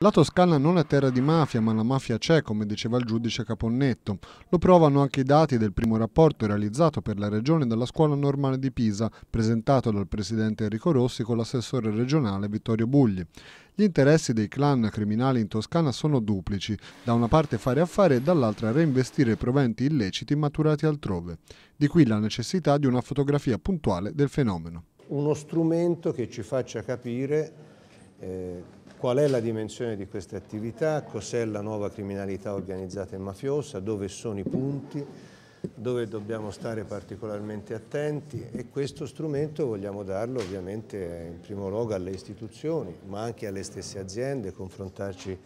La Toscana non è terra di mafia, ma la mafia c'è, come diceva il giudice Caponnetto. Lo provano anche i dati del primo rapporto realizzato per la regione dalla Scuola Normale di Pisa, presentato dal presidente Enrico Rossi con l'assessore regionale Vittorio Bugli. Gli interessi dei clan criminali in Toscana sono duplici, da una parte fare affari e dall'altra reinvestire proventi illeciti maturati altrove. Di qui la necessità di una fotografia puntuale del fenomeno. Uno strumento che ci faccia capire eh, qual è la dimensione di queste attività, cos'è la nuova criminalità organizzata e mafiosa, dove sono i punti, dove dobbiamo stare particolarmente attenti e questo strumento vogliamo darlo ovviamente in primo luogo alle istituzioni ma anche alle stesse aziende, confrontarci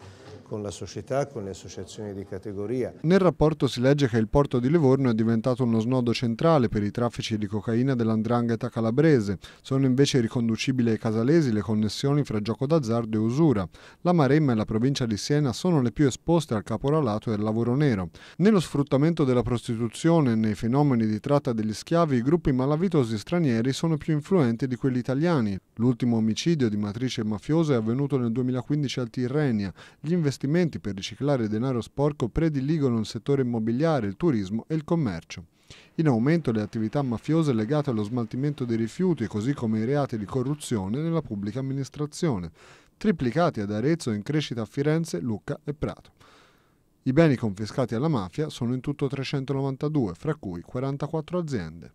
con la società, con le associazioni di categoria. Nel rapporto si legge che il porto di Livorno è diventato uno snodo centrale per i traffici di cocaina dell'andrangheta calabrese. Sono invece riconducibili ai casalesi le connessioni fra gioco d'azzardo e usura. La Maremma e la provincia di Siena sono le più esposte al caporalato e al lavoro nero. Nello sfruttamento della prostituzione corruzione nei fenomeni di tratta degli schiavi i gruppi malavitosi stranieri sono più influenti di quelli italiani. L'ultimo omicidio di matrice mafiosa è avvenuto nel 2015 al Tirrenia. Gli investimenti per riciclare denaro sporco prediligono il settore immobiliare, il turismo e il commercio. In aumento le attività mafiose legate allo smaltimento dei rifiuti, così come i reati di corruzione nella pubblica amministrazione, triplicati ad Arezzo in crescita a Firenze, Lucca e Prato. I beni confiscati alla mafia sono in tutto 392, fra cui 44 aziende.